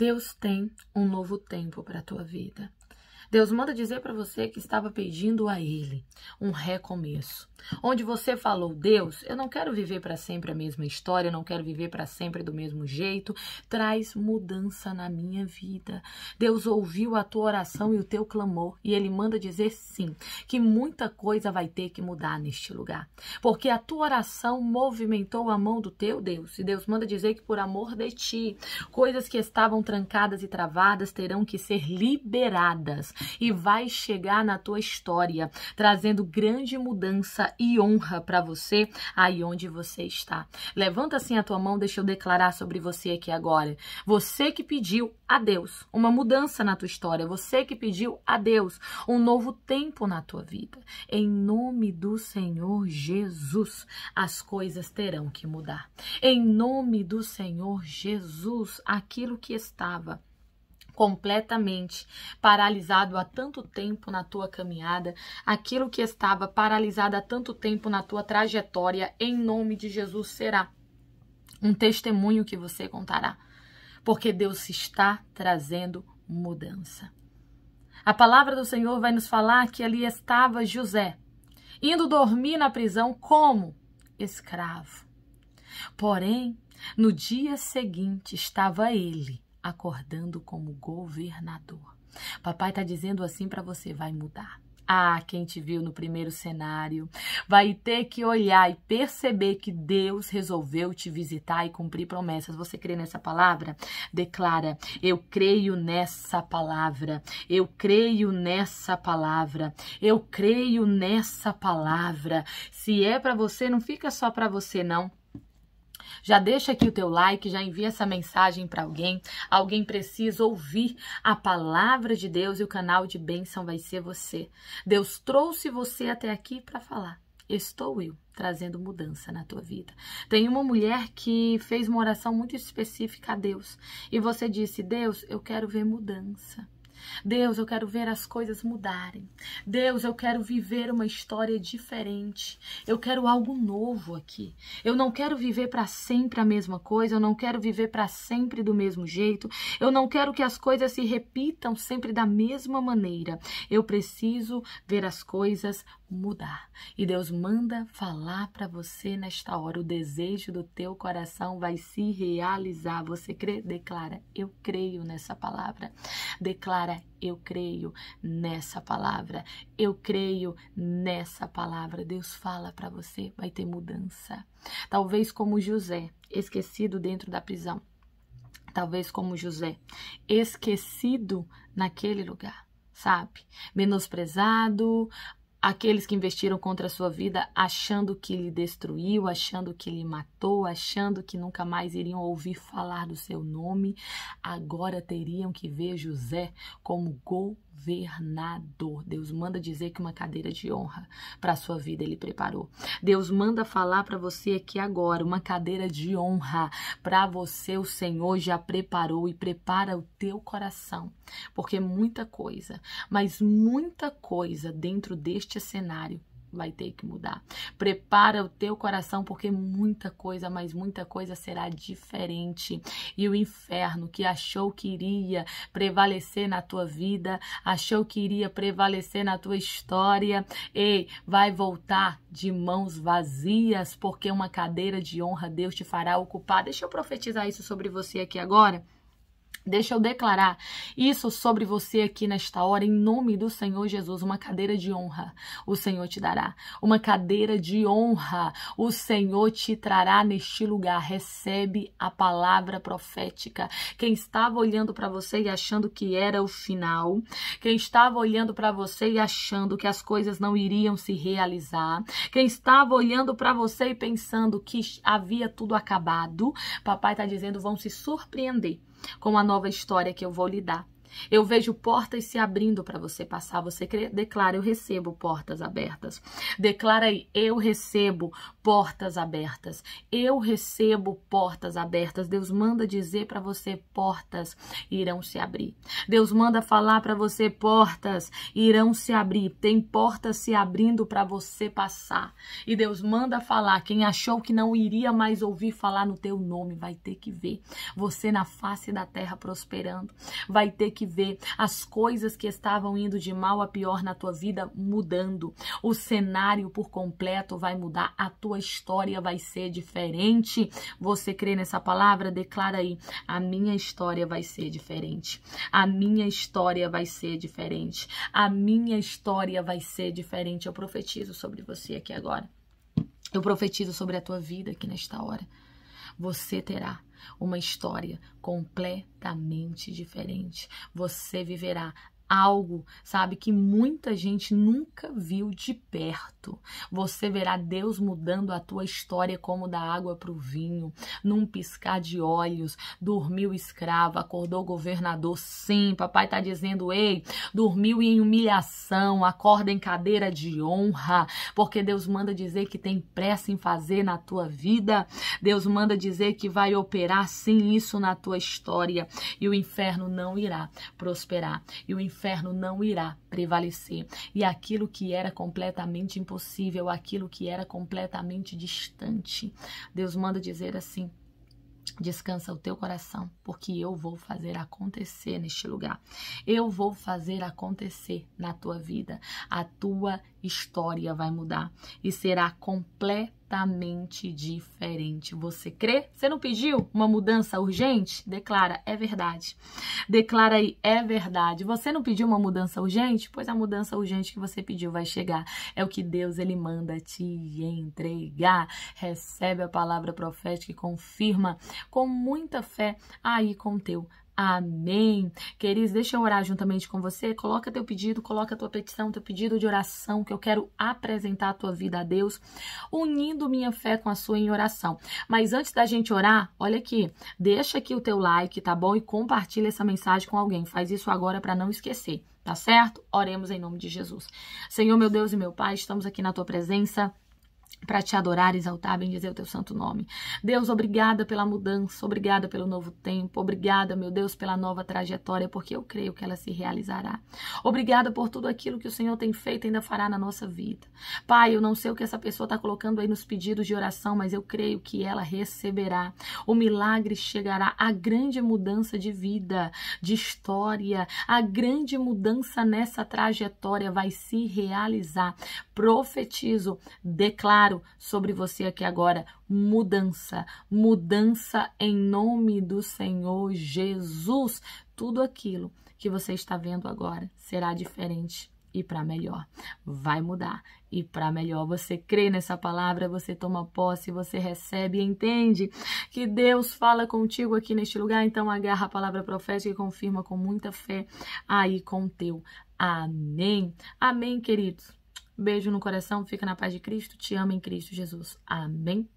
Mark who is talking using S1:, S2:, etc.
S1: Deus tem um novo tempo para a tua vida. Deus manda dizer para você que estava pedindo a Ele um recomeço, onde você falou: Deus, eu não quero viver para sempre a mesma história, não quero viver para sempre do mesmo jeito, traz mudança na minha vida. Deus ouviu a tua oração e o teu clamor, e Ele manda dizer sim, que muita coisa vai ter que mudar neste lugar, porque a tua oração movimentou a mão do teu Deus, e Deus manda dizer que por amor de ti, coisas que estavam trancadas e travadas terão que ser liberadas e vai chegar na tua história, trazendo grande mudança e honra para você aí onde você está. Levanta assim a tua mão, deixa eu declarar sobre você aqui agora. Você que pediu a Deus uma mudança na tua história, você que pediu a Deus um novo tempo na tua vida. Em nome do Senhor Jesus, as coisas terão que mudar. Em nome do Senhor Jesus, aquilo que estava completamente paralisado há tanto tempo na tua caminhada, aquilo que estava paralisado há tanto tempo na tua trajetória, em nome de Jesus será um testemunho que você contará, porque Deus está trazendo mudança. A palavra do Senhor vai nos falar que ali estava José, indo dormir na prisão como escravo. Porém, no dia seguinte estava ele acordando como governador. Papai está dizendo assim para você: vai mudar. Ah, quem te viu no primeiro cenário vai ter que olhar e perceber que Deus resolveu te visitar e cumprir promessas. Você crê nessa palavra? Declara: Eu creio nessa palavra. Eu creio nessa palavra. Eu creio nessa palavra. Se é para você, não fica só para você não. Já deixa aqui o teu like, já envia essa mensagem para alguém. Alguém precisa ouvir a palavra de Deus e o canal de bênção vai ser você. Deus trouxe você até aqui para falar. Estou eu trazendo mudança na tua vida. Tem uma mulher que fez uma oração muito específica a Deus e você disse: Deus, eu quero ver mudança. Deus, eu quero ver as coisas mudarem. Deus, eu quero viver uma história diferente. Eu quero algo novo aqui. Eu não quero viver para sempre a mesma coisa, eu não quero viver para sempre do mesmo jeito. Eu não quero que as coisas se repitam sempre da mesma maneira. Eu preciso ver as coisas mudar. E Deus manda falar para você nesta hora. O desejo do teu coração vai se realizar. Você crê? Declara: Eu creio nessa palavra. Declara: Eu creio nessa palavra. Eu creio nessa palavra. Deus fala para você: vai ter mudança. Talvez como José, esquecido dentro da prisão. Talvez como José, esquecido naquele lugar sabe? Menosprezado, aqueles que investiram contra a sua vida achando que lhe destruiu, achando que lhe matou, achando que nunca mais iriam ouvir falar do seu nome, agora teriam que ver José como governador. Deus manda dizer que uma cadeira de honra para a sua vida ele preparou. Deus manda falar para você aqui agora, uma cadeira de honra para você o Senhor já preparou e prepara o teu coração, porque é muita coisa, mas muita coisa dentro deste cenário vai ter que mudar. Prepara o teu coração porque muita coisa, mas muita coisa será diferente. E o inferno que achou que iria prevalecer na tua vida, achou que iria prevalecer na tua história, ei, vai voltar de mãos vazias, porque uma cadeira de honra Deus te fará ocupar. Deixa eu profetizar isso sobre você aqui agora. Deixa eu declarar isso sobre você aqui nesta hora, em nome do Senhor Jesus. Uma cadeira de honra o Senhor te dará. Uma cadeira de honra o Senhor te trará neste lugar. Recebe a palavra profética. Quem estava olhando para você e achando que era o final, quem estava olhando para você e achando que as coisas não iriam se realizar, quem estava olhando para você e pensando que havia tudo acabado, papai está dizendo: vão se surpreender com a nova história que eu vou lhe dar. Eu vejo portas se abrindo para você passar. Você declara: Eu recebo portas abertas. Declara aí: Eu recebo portas abertas. Eu recebo portas abertas. Deus manda dizer para você: Portas irão se abrir. Deus manda falar para você: Portas irão se abrir. Tem portas se abrindo para você passar. E Deus manda falar: Quem achou que não iria mais ouvir falar no teu nome, vai ter que ver você na face da terra prosperando. Vai ter que que ver as coisas que estavam indo de mal a pior na tua vida mudando. O cenário por completo vai mudar, a tua história vai ser diferente. Você crê nessa palavra? Declara aí: a minha história vai ser diferente. A minha história vai ser diferente. A minha história vai ser diferente. Eu profetizo sobre você aqui agora. Eu profetizo sobre a tua vida aqui nesta hora você terá uma história completamente diferente. Você viverá algo, sabe, que muita gente nunca viu de perto. Você verá Deus mudando a tua história como da água para o vinho, num piscar de olhos. Dormiu escravo, acordou governador. Sim, papai está dizendo, ei, dormiu em humilhação, acorda em cadeira de honra, porque Deus manda dizer que tem pressa em fazer na tua vida. Deus manda dizer que vai operar sim isso na tua história e o inferno não irá prosperar. E o inferno inferno não irá prevalecer. E aquilo que era completamente impossível, aquilo que era completamente distante, Deus manda dizer assim: Descansa o teu coração, porque eu vou fazer acontecer neste lugar. Eu vou fazer acontecer na tua vida. A tua história vai mudar e será completamente diferente. Você crê? Você não pediu uma mudança urgente? Declara, é verdade. Declara aí, é verdade. Você não pediu uma mudança urgente? Pois a mudança urgente que você pediu vai chegar. É o que Deus ele manda te entregar. Recebe a palavra profética e confirma com muita fé aí com teu Amém. Queridos, deixa eu orar juntamente com você. Coloca teu pedido, coloca tua petição, teu pedido de oração, que eu quero apresentar a tua vida a Deus, unindo minha fé com a sua em oração. Mas antes da gente orar, olha aqui, deixa aqui o teu like, tá bom? E compartilha essa mensagem com alguém. Faz isso agora para não esquecer, tá certo? Oremos em nome de Jesus. Senhor, meu Deus e meu Pai, estamos aqui na tua presença para te adorar, exaltar, bendizer o teu santo nome. Deus, obrigada pela mudança, obrigada pelo novo tempo, obrigada, meu Deus, pela nova trajetória, porque eu creio que ela se realizará. Obrigada por tudo aquilo que o Senhor tem feito e ainda fará na nossa vida. Pai, eu não sei o que essa pessoa está colocando aí nos pedidos de oração, mas eu creio que ela receberá. O milagre chegará, a grande mudança de vida, de história, a grande mudança nessa trajetória vai se realizar. Profetizo, declaro declaro sobre você aqui agora mudança, mudança em nome do Senhor Jesus. Tudo aquilo que você está vendo agora será diferente e para melhor. Vai mudar e para melhor. Você crê nessa palavra, você toma posse, você recebe e entende que Deus fala contigo aqui neste lugar. Então agarra a palavra profética e confirma com muita fé aí com teu. Amém. Amém, queridos. Beijo no coração, fica na paz de Cristo, te amo em Cristo Jesus. Amém.